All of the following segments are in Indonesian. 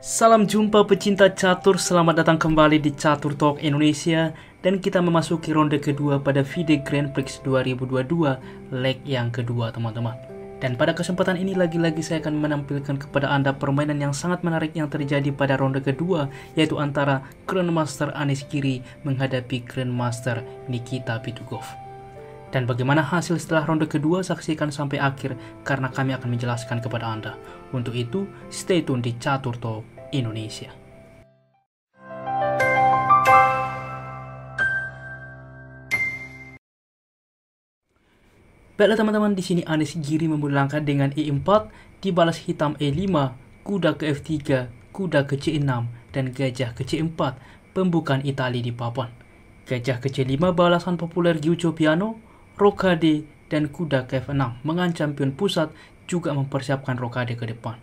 Salam jumpa pecinta catur, selamat datang kembali di Catur Talk Indonesia dan kita memasuki ronde kedua pada video Grand Prix 2022 leg yang kedua teman-teman. Dan pada kesempatan ini lagi-lagi saya akan menampilkan kepada Anda permainan yang sangat menarik yang terjadi pada ronde kedua yaitu antara Grandmaster Anis Kiri menghadapi Grandmaster Nikita Pitugov. Dan bagaimana hasil setelah ronde kedua saksikan sampai akhir karena kami akan menjelaskan kepada Anda. Untuk itu, stay tune di Catur Talk Indonesia. Baiklah teman-teman, di sini Anies Giri memulangkan dengan E4, dibalas hitam E5, kuda ke F3, kuda ke C6, dan gajah ke C4, pembukaan Itali di papan. Gajah ke C5 balasan populer Giucio Piano, Rokade dan kuda F6 mengancam pion pusat juga mempersiapkan Rokade ke depan.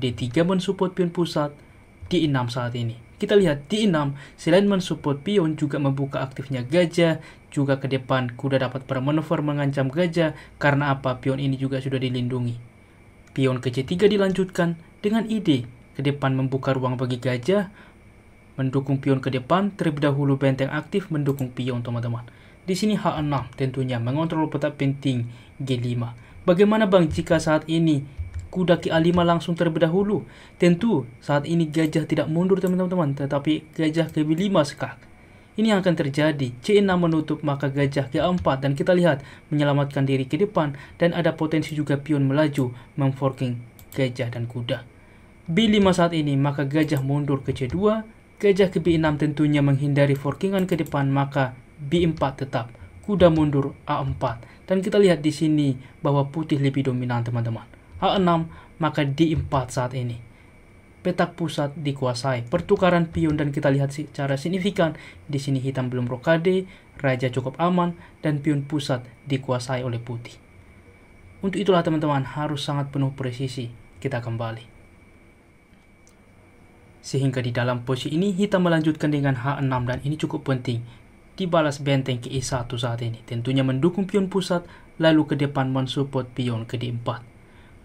D3 mensupport pion pusat, D6 saat ini. Kita lihat D6 selain mensupport pion juga membuka aktifnya gajah, juga ke depan kuda dapat bermanuver mengancam gajah karena apa pion ini juga sudah dilindungi. Pion ke C3 dilanjutkan dengan ide ke depan membuka ruang bagi gajah, mendukung pion ke depan, terlebih dahulu benteng aktif mendukung pion teman-teman. Di sini H6 tentunya mengontrol peta penting G5. Bagaimana bang jika saat ini kuda a 5 langsung terlebih dahulu? Tentu saat ini gajah tidak mundur teman-teman, tetapi gajah ke B5 sekak. Ini yang akan terjadi. C6 menutup maka gajah G4 dan kita lihat menyelamatkan diri ke depan dan ada potensi juga pion melaju memforking gajah dan kuda. B5 saat ini maka gajah mundur ke C2, gajah ke B6 tentunya menghindari forkingan ke depan maka B4 tetap, kuda mundur A4. Dan kita lihat di sini bahwa putih lebih dominan teman-teman. A6 maka D4 saat ini. Petak pusat dikuasai. Pertukaran pion dan kita lihat secara signifikan di sini hitam belum rokade, raja cukup aman dan pion pusat dikuasai oleh putih. Untuk itulah teman-teman harus sangat penuh presisi kita kembali. Sehingga di dalam posisi ini hitam melanjutkan dengan H6 dan ini cukup penting dibalas benteng ke E1 saat ini. Tentunya mendukung pion pusat, lalu ke depan mensupport pion ke D4.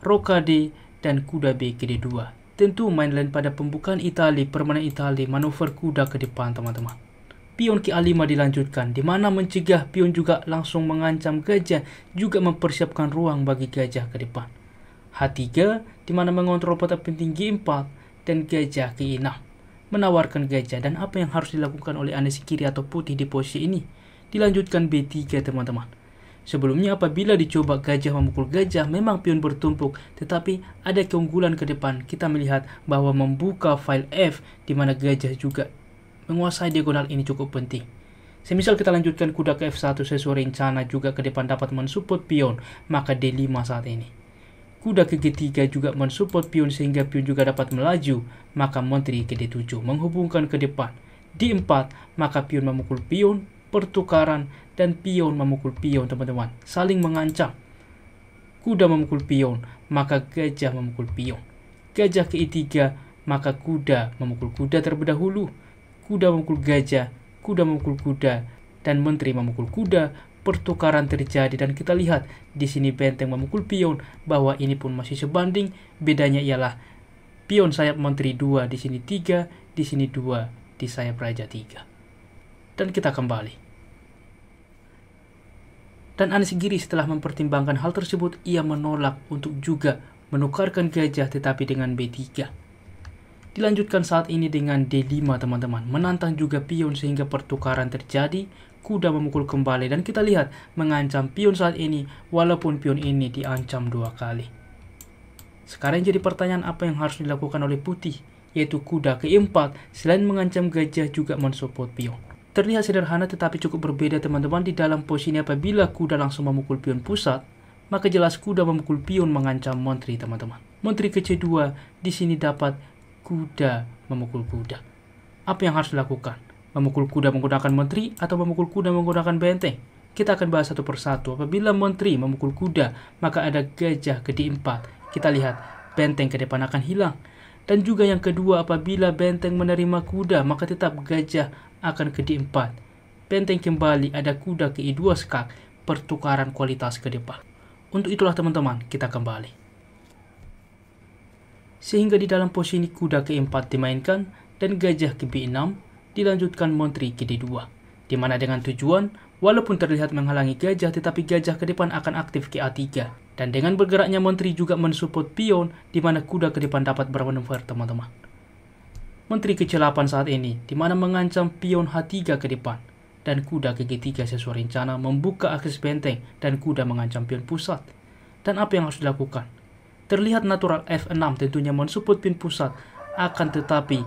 Roka D dan kuda B ke D2. Tentu main lain pada pembukaan Itali, permainan Itali, manuver kuda ke depan teman-teman. Pion ke A5 dilanjutkan, di mana mencegah pion juga langsung mengancam gajah, juga mempersiapkan ruang bagi gajah ke depan. H3, di mana mengontrol peta penting G4 dan gajah ke E6 menawarkan gajah dan apa yang harus dilakukan oleh Anes kiri atau putih di posisi ini. Dilanjutkan B3 teman-teman. Sebelumnya apabila dicoba gajah memukul gajah memang pion bertumpuk tetapi ada keunggulan ke depan kita melihat bahwa membuka file F di mana gajah juga menguasai diagonal ini cukup penting. Semisal kita lanjutkan kuda ke F1 sesuai rencana juga ke depan dapat mensupport pion maka D5 saat ini kuda ke G3 juga mensupport pion sehingga pion juga dapat melaju, maka menteri ke D7 menghubungkan ke depan. Di 4 maka pion memukul pion, pertukaran, dan pion memukul pion, teman-teman. Saling mengancam. Kuda memukul pion, maka gajah memukul pion. Gajah ke E3, maka kuda memukul kuda terlebih dahulu. Kuda memukul gajah, kuda memukul kuda, dan menteri memukul kuda, pertukaran terjadi dan kita lihat di sini benteng memukul pion bahwa ini pun masih sebanding bedanya ialah pion sayap menteri 2 di sini 3 di sini 2 di sayap raja 3 dan kita kembali dan Anis Giri setelah mempertimbangkan hal tersebut ia menolak untuk juga menukarkan gajah tetapi dengan B3 dilanjutkan saat ini dengan D5 teman-teman menantang juga pion sehingga pertukaran terjadi kuda memukul kembali dan kita lihat mengancam pion saat ini walaupun pion ini diancam dua kali. Sekarang jadi pertanyaan apa yang harus dilakukan oleh putih, yaitu kuda keempat selain mengancam gajah juga mensupport pion. Terlihat sederhana tetapi cukup berbeda teman-teman di dalam posisi apabila kuda langsung memukul pion pusat, maka jelas kuda memukul pion mengancam menteri teman-teman. Menteri ke C2 di sini dapat kuda memukul kuda. Apa yang harus dilakukan? memukul kuda menggunakan menteri atau memukul kuda menggunakan benteng. Kita akan bahas satu persatu. Apabila menteri memukul kuda, maka ada gajah gede empat. Kita lihat, benteng ke depan akan hilang. Dan juga yang kedua, apabila benteng menerima kuda, maka tetap gajah akan ke D4. Benteng kembali ada kuda ke I2 skak, pertukaran kualitas ke depan. Untuk itulah teman-teman, kita kembali. Sehingga di dalam posisi kuda ke 4 dimainkan dan gajah ke B6, dilanjutkan Menteri GD2, di mana dengan tujuan, walaupun terlihat menghalangi gajah, tetapi gajah ke depan akan aktif ke A 3 Dan dengan bergeraknya Menteri juga mensupport pion, di mana kuda ke depan dapat bermanuver, teman-teman. Menteri ke-8 saat ini, di mana mengancam pion H3 ke depan, dan kuda ke G3 sesuai rencana membuka akses benteng dan kuda mengancam pion pusat. Dan apa yang harus dilakukan? Terlihat natural F6 tentunya mensupport pin pusat, akan tetapi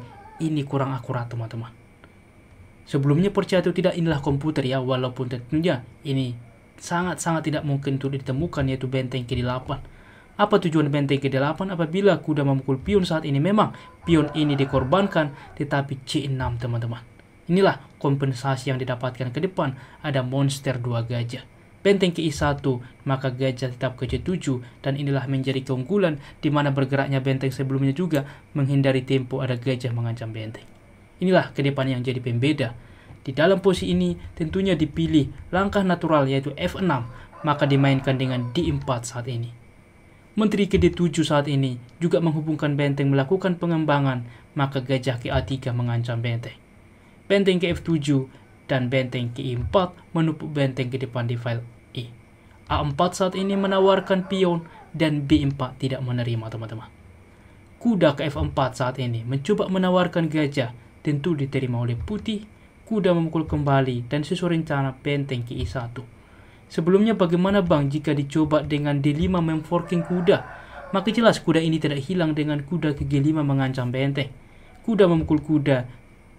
ini kurang akurat teman-teman. Sebelumnya percaya atau tidak inilah komputer ya, walaupun tentunya ini sangat-sangat tidak mungkin untuk ditemukan yaitu benteng ke-8. Apa tujuan benteng ke-8 apabila kuda memukul pion saat ini? Memang pion ini dikorbankan tetapi C6 teman-teman. Inilah kompensasi yang didapatkan ke depan ada monster dua gajah. Benteng ke I1 maka gajah tetap ke C7 dan inilah menjadi keunggulan di mana bergeraknya benteng sebelumnya juga menghindari tempo ada gajah mengancam benteng. Inilah kedepan yang jadi pembeda. Di dalam posisi ini tentunya dipilih langkah natural yaitu F6, maka dimainkan dengan D4 saat ini. Menteri ke D7 saat ini juga menghubungkan benteng melakukan pengembangan, maka gajah ke A3 mengancam benteng. Benteng ke F7 dan benteng ke E4 menumpuk benteng ke depan di file E. A4 saat ini menawarkan pion dan B4 tidak menerima teman-teman. Kuda ke F4 saat ini mencoba menawarkan gajah tentu diterima oleh putih, kuda memukul kembali dan sesuai rencana benteng ki 1 Sebelumnya bagaimana bang jika dicoba dengan D5 memforking kuda? Maka jelas kuda ini tidak hilang dengan kuda ke G5 mengancam benteng. Kuda memukul kuda,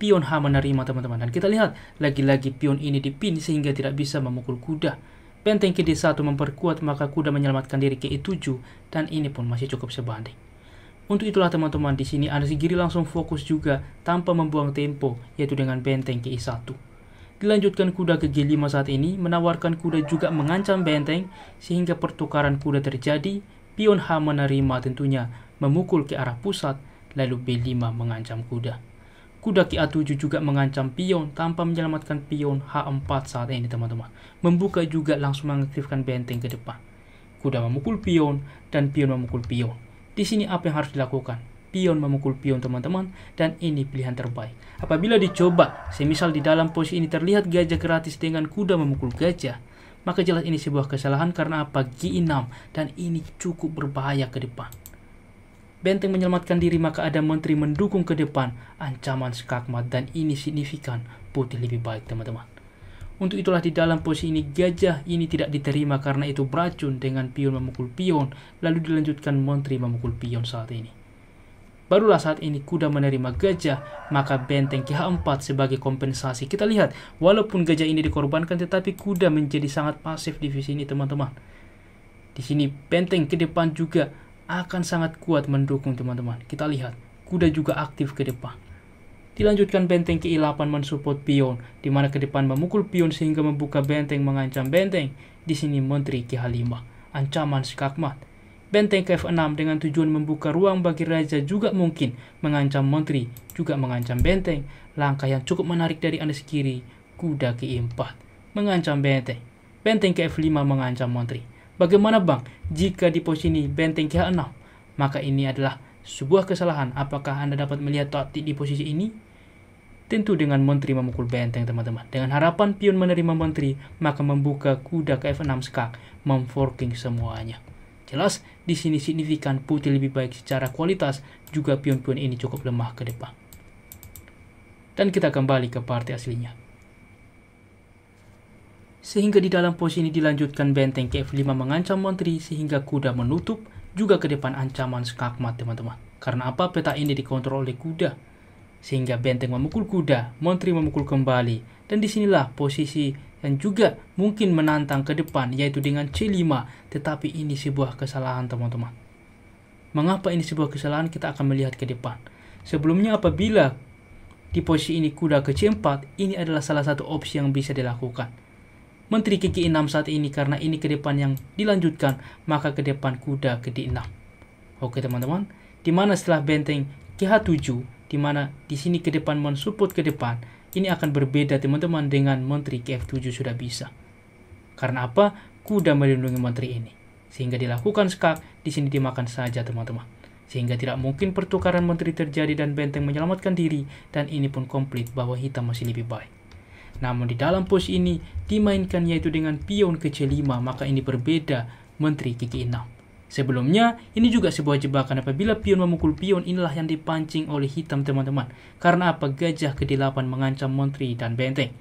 pion H menerima teman-teman. Dan kita lihat, lagi-lagi pion ini dipin sehingga tidak bisa memukul kuda. Benteng ke D1 memperkuat maka kuda menyelamatkan diri ke E7 dan ini pun masih cukup sebanding. Untuk itulah teman-teman, di sini Sigiri langsung fokus juga tanpa membuang tempo, yaitu dengan benteng ke E1. Dilanjutkan kuda ke G5 saat ini, menawarkan kuda juga mengancam benteng, sehingga pertukaran kuda terjadi, pion H menerima tentunya, memukul ke arah pusat, lalu B5 mengancam kuda. Kuda a 7 juga mengancam pion tanpa menyelamatkan pion H4 saat ini teman-teman. Membuka juga langsung mengaktifkan benteng ke depan. Kuda memukul pion dan pion memukul pion di sini apa yang harus dilakukan? Pion memukul pion teman-teman dan ini pilihan terbaik. Apabila dicoba, semisal di dalam posisi ini terlihat gajah gratis dengan kuda memukul gajah, maka jelas ini sebuah kesalahan karena apa? G6 dan ini cukup berbahaya ke depan. Benteng menyelamatkan diri maka ada menteri mendukung ke depan ancaman skakmat dan ini signifikan putih lebih baik teman-teman. Untuk itulah di dalam posisi ini gajah ini tidak diterima karena itu beracun dengan pion memukul pion, lalu dilanjutkan montri memukul pion saat ini. Barulah saat ini kuda menerima gajah, maka benteng KH4 sebagai kompensasi. Kita lihat, walaupun gajah ini dikorbankan tetapi kuda menjadi sangat pasif di visi ini teman-teman. Di sini benteng ke depan juga akan sangat kuat mendukung teman-teman. Kita lihat, kuda juga aktif ke depan. Dilanjutkan benteng ke-8 mensupport pion, di mana ke depan memukul pion sehingga membuka benteng mengancam benteng. Di sini menteri ke 5 ancaman skakmat. Benteng ke-6 f dengan tujuan membuka ruang bagi raja juga mungkin mengancam menteri, juga mengancam benteng. Langkah yang cukup menarik dari anda kiri, kuda ke-4, mengancam benteng. Benteng ke-5 f mengancam menteri. Bagaimana bang, jika di pos ini benteng ke-6? Maka ini adalah sebuah kesalahan. Apakah Anda dapat melihat taktik di posisi ini? Tentu dengan menteri memukul benteng, teman-teman. Dengan harapan pion menerima menteri maka membuka kuda ke F6 skak, memforking semuanya. Jelas, di sini signifikan putih lebih baik secara kualitas, juga pion-pion ini cukup lemah ke depan. Dan kita kembali ke partai aslinya. Sehingga di dalam posisi ini dilanjutkan benteng ke F5 mengancam menteri sehingga kuda menutup juga ke depan ancaman skakmat teman-teman. Karena apa peta ini dikontrol oleh kuda. Sehingga benteng memukul kuda, menteri memukul kembali. Dan disinilah posisi yang juga mungkin menantang ke depan yaitu dengan C5. Tetapi ini sebuah kesalahan teman-teman. Mengapa ini sebuah kesalahan kita akan melihat ke depan. Sebelumnya apabila di posisi ini kuda ke C4, ini adalah salah satu opsi yang bisa dilakukan. Menteri Kiki Inam saat ini karena ini ke depan yang dilanjutkan, maka ke depan kuda ke D6. Oke teman-teman, di mana setelah benteng KH7, di mana di sini ke depan mensupport ke depan, ini akan berbeda teman-teman dengan menteri KF7 sudah bisa. Karena apa? Kuda melindungi menteri ini. Sehingga dilakukan skak, di sini dimakan saja teman-teman. Sehingga tidak mungkin pertukaran menteri terjadi dan benteng menyelamatkan diri, dan ini pun komplit bahwa hitam masih lebih baik. Namun di dalam pos ini dimainkan yaitu dengan pion ke C5 maka ini berbeda menteri kiki g Sebelumnya, ini juga sebuah jebakan apabila pion memukul pion inilah yang dipancing oleh hitam teman-teman. Karena apa gajah ke 8 mengancam menteri dan benteng.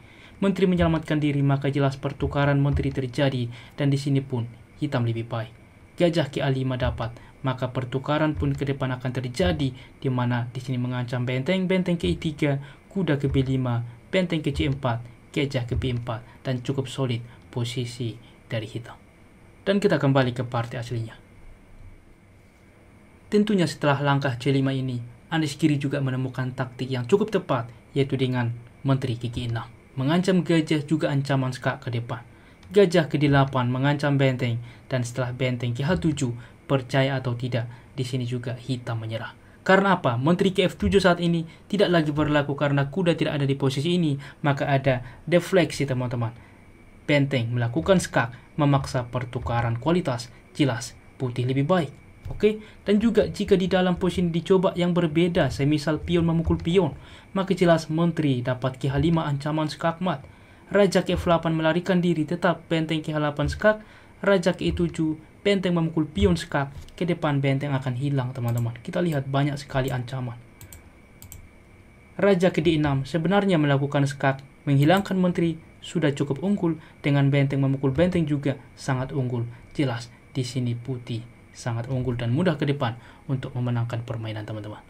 Menteri menyelamatkan diri maka jelas pertukaran menteri terjadi dan di sini pun hitam lebih baik. Gajah ke 5 dapat, maka pertukaran pun ke depan akan terjadi di mana di sini mengancam benteng, benteng ke 3 kuda ke B5 benteng ke C4, gajah ke B4, dan cukup solid posisi dari hitam. Dan kita kembali ke partai aslinya. Tentunya setelah langkah C5 ini, Anies Kiri juga menemukan taktik yang cukup tepat, yaitu dengan menteri kiki 6. Mengancam gajah juga ancaman skak ke depan. Gajah ke D8 mengancam benteng, dan setelah benteng ke H7, percaya atau tidak, di sini juga hitam menyerah karena apa? Menteri KF7 saat ini tidak lagi berlaku karena kuda tidak ada di posisi ini, maka ada defleksi teman-teman. Benteng melakukan skak, memaksa pertukaran kualitas, jelas putih lebih baik. Oke, dan juga jika di dalam posisi dicoba yang berbeda, semisal pion memukul pion, maka jelas menteri dapat KH5 ancaman skakmat. Raja KF8 melarikan diri tetap benteng KH8 skak, Raja KE7 benteng memukul pion skak ke depan benteng akan hilang teman-teman. Kita lihat banyak sekali ancaman. Raja ke-6 sebenarnya melakukan skak menghilangkan menteri sudah cukup unggul dengan benteng memukul benteng juga sangat unggul. Jelas di sini putih sangat unggul dan mudah ke depan untuk memenangkan permainan teman-teman.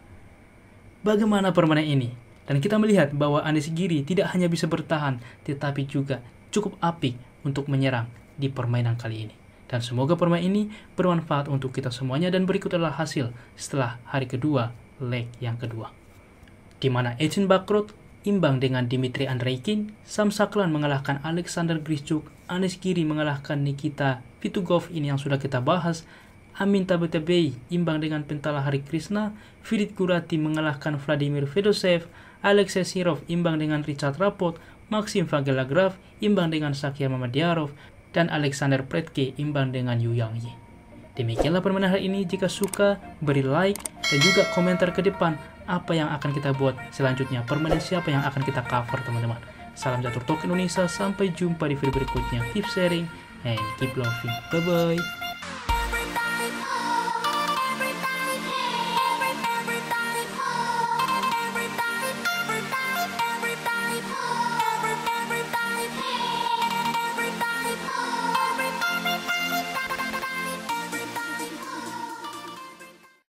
Bagaimana permainan ini? Dan kita melihat bahwa Anies Giri tidak hanya bisa bertahan tetapi juga cukup apik untuk menyerang di permainan kali ini. Dan semoga permainan ini bermanfaat untuk kita semuanya dan berikut adalah hasil setelah hari kedua, leg yang kedua. Di mana Ecin Bakrut imbang dengan Dimitri Andreikin, Sam Saklan mengalahkan Alexander Grischuk, Anis Giri mengalahkan Nikita Vitugov ini yang sudah kita bahas, Amin Tabetabei imbang dengan Pentala Hari Krishna, Filip Kurati mengalahkan Vladimir Fedosev, Alexei Sirov imbang dengan Richard Rapot, Maxim Vagelagraf imbang dengan Sakya Mamadiarov, dan Alexander Pretke imbang dengan Yu Yang Yi. Demikianlah permainan hari ini. Jika suka, beri like dan juga komentar ke depan apa yang akan kita buat selanjutnya. Permainan siapa yang akan kita cover, teman-teman. Salam Jatuh Talk Indonesia. Sampai jumpa di video berikutnya. Keep sharing and keep loving. Bye-bye.